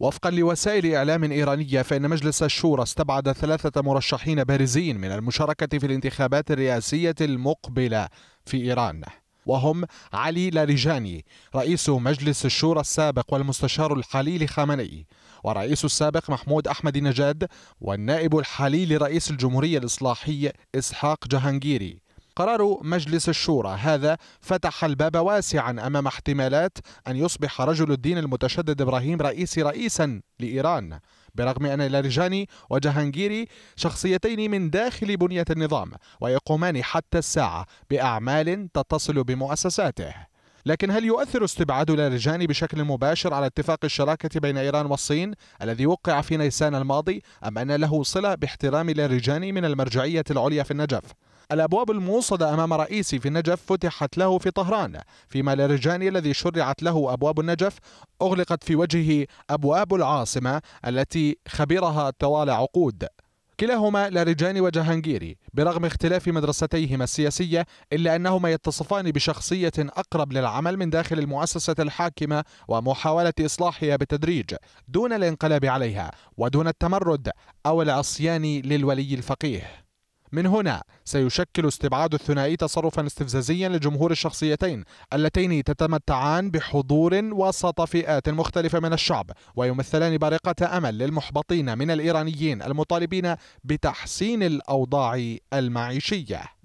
وفقا لوسائل إعلام إيرانية فإن مجلس الشورى استبعد ثلاثة مرشحين بارزين من المشاركة في الانتخابات الرئاسية المقبلة في إيران وهم علي لاريجاني رئيس مجلس الشورى السابق والمستشار الحالي لخامنئي ورئيس السابق محمود أحمد نجاد والنائب الحالي لرئيس الجمهورية الإصلاحي إسحاق جهانجيري قرار مجلس الشورى هذا فتح الباب واسعا أمام احتمالات أن يصبح رجل الدين المتشدد إبراهيم رئيسي رئيسا لإيران برغم أن لارجاني وجهانجيري شخصيتين من داخل بنية النظام ويقومان حتى الساعة بأعمال تتصل بمؤسساته لكن هل يؤثر استبعاد لارجاني بشكل مباشر على اتفاق الشراكة بين إيران والصين الذي وقع في نيسان الماضي أم أن له صلة باحترام لارجاني من المرجعية العليا في النجف؟ الأبواب الموصدة أمام رئيسي في النجف فتحت له في طهران فيما للرجاني الذي شرعت له أبواب النجف أغلقت في وجهه أبواب العاصمة التي خبرها طوال عقود كلاهما لاريجاني وجهانجيري برغم اختلاف مدرستيهما السياسية إلا أنهما يتصفان بشخصية أقرب للعمل من داخل المؤسسة الحاكمة ومحاولة إصلاحها بالتدريج دون الانقلاب عليها ودون التمرد أو العصيان للولي الفقيه من هنا سيشكل استبعاد الثنائي تصرفا استفزازيا لجمهور الشخصيتين اللتين تتمتعان بحضور وسط فئات مختلفة من الشعب ويمثلان بارقة أمل للمحبطين من الإيرانيين المطالبين بتحسين الأوضاع المعيشية